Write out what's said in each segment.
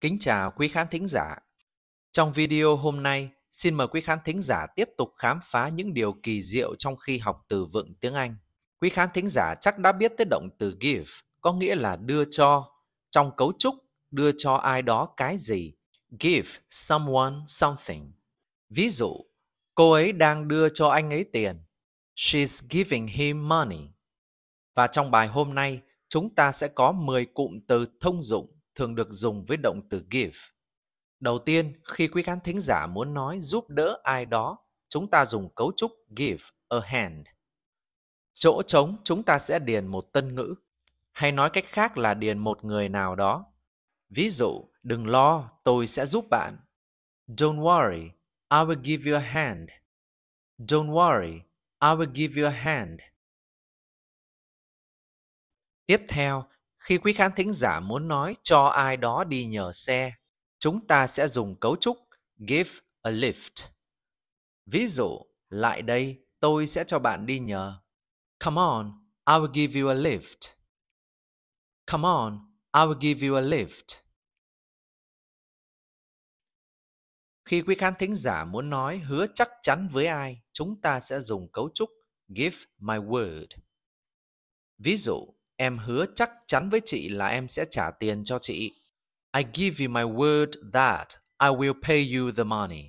Kính chào quý khán thính giả. Trong video hôm nay, xin mời quý khán thính giả tiếp tục khám phá những điều kỳ diệu trong khi học từ vựng tiếng Anh. Quý khán thính giả chắc đã biết tới động từ give, có nghĩa là đưa cho. Trong cấu trúc, đưa cho ai đó cái gì. Give someone something. Ví dụ, cô ấy đang đưa cho anh ấy tiền. She's giving him money. Và trong bài hôm nay, chúng ta sẽ có 10 cụm từ thông dụng thường được dùng với động từ give. Đầu tiên, khi quý khán thính giả muốn nói giúp đỡ ai đó, chúng ta dùng cấu trúc give a hand. Chỗ trống chúng ta sẽ điền một tân ngữ, hay nói cách khác là điền một người nào đó. Ví dụ, đừng lo, tôi sẽ giúp bạn. Don't worry, I will give you a hand. Don't worry, I will give you a hand. Tiếp theo, khi quý khán thính giả muốn nói cho ai đó đi nhờ xe, chúng ta sẽ dùng cấu trúc give a lift. Ví dụ, lại đây, tôi sẽ cho bạn đi nhờ. Come on, I will give you a lift. Come on, I will give you a lift. Khi quý khán thính giả muốn nói hứa chắc chắn với ai, chúng ta sẽ dùng cấu trúc give my word. Ví dụ, Em hứa chắc chắn với chị là em sẽ trả tiền cho chị. I give you my word that I will pay you the money.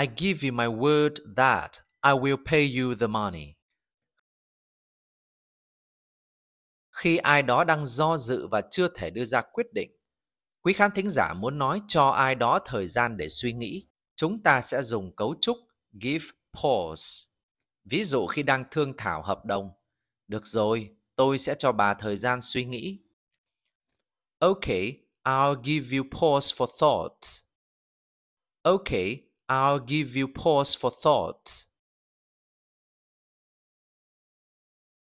I give you my word that I will pay you the money. Khi ai đó đang do dự và chưa thể đưa ra quyết định, quý khán thính giả muốn nói cho ai đó thời gian để suy nghĩ, chúng ta sẽ dùng cấu trúc give pause. Ví dụ khi đang thương thảo hợp đồng. Được rồi, Tôi sẽ cho bà thời gian suy nghĩ. Okay, I'll give you pause for thought. Okay, I'll give you pause for thought.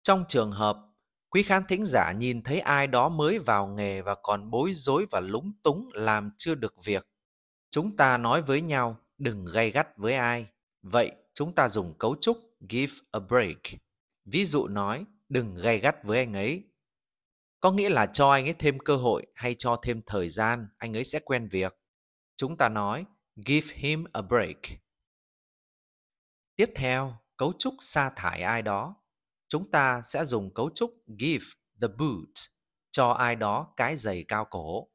Trong trường hợp, quý khán thính giả nhìn thấy ai đó mới vào nghề và còn bối rối và lúng túng làm chưa được việc. Chúng ta nói với nhau đừng gay gắt với ai. Vậy chúng ta dùng cấu trúc give a break. Ví dụ nói, đừng gay gắt với anh ấy. Có nghĩa là cho anh ấy thêm cơ hội hay cho thêm thời gian, anh ấy sẽ quen việc. Chúng ta nói give him a break. Tiếp theo, cấu trúc sa thải ai đó. Chúng ta sẽ dùng cấu trúc give the boot cho ai đó cái giày cao cổ.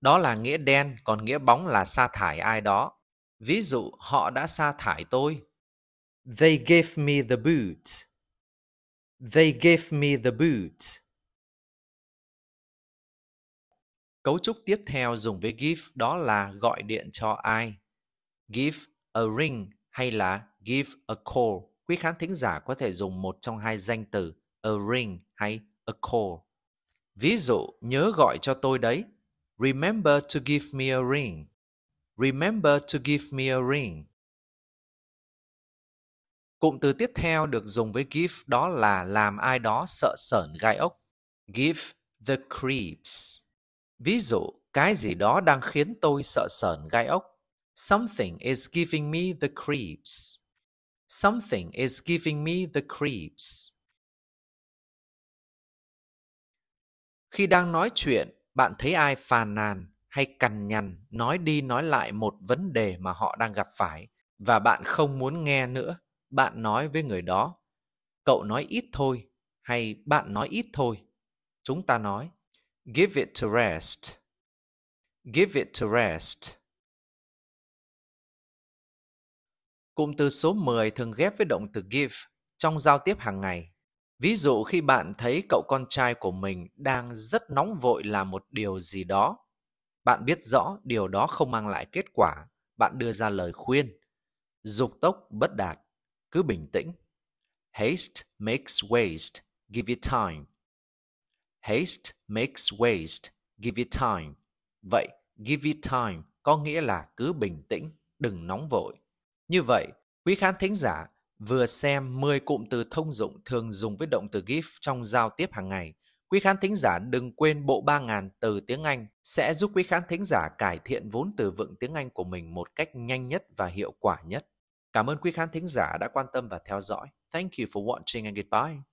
Đó là nghĩa đen, còn nghĩa bóng là sa thải ai đó. Ví dụ, họ đã sa thải tôi. They gave me the boot. They gave me the boot. Cấu trúc tiếp theo dùng với give đó là gọi điện cho ai. Give a ring hay là give a call. Quý khán thính giả có thể dùng một trong hai danh từ a ring hay a call. Ví dụ, nhớ gọi cho tôi đấy. Remember to give me a ring. Remember to give me a ring. Cụm từ tiếp theo được dùng với give đó là làm ai đó sợ sởn gai ốc. Give the creeps. Ví dụ, cái gì đó đang khiến tôi sợ sởn gai ốc. Something is giving me the creeps. Something is giving me the creeps. Khi đang nói chuyện, bạn thấy ai phàn nàn hay cằn nhằn nói đi nói lại một vấn đề mà họ đang gặp phải và bạn không muốn nghe nữa bạn nói với người đó cậu nói ít thôi hay bạn nói ít thôi chúng ta nói give it to rest give it to rest cụm từ số 10 thường ghép với động từ give trong giao tiếp hàng ngày ví dụ khi bạn thấy cậu con trai của mình đang rất nóng vội làm một điều gì đó bạn biết rõ điều đó không mang lại kết quả bạn đưa ra lời khuyên dục tốc bất đạt cứ bình tĩnh. Haste makes waste, give it time. Haste makes waste, give it time. Vậy, give it time có nghĩa là cứ bình tĩnh, đừng nóng vội. Như vậy, quý khán thính giả vừa xem 10 cụm từ thông dụng thường dùng với động từ give trong giao tiếp hàng ngày. Quý khán thính giả đừng quên bộ 3.000 từ tiếng Anh sẽ giúp quý khán thính giả cải thiện vốn từ vựng tiếng Anh của mình một cách nhanh nhất và hiệu quả nhất. Cảm ơn quý khán thính giả đã quan tâm và theo dõi. Thank you for watching and goodbye.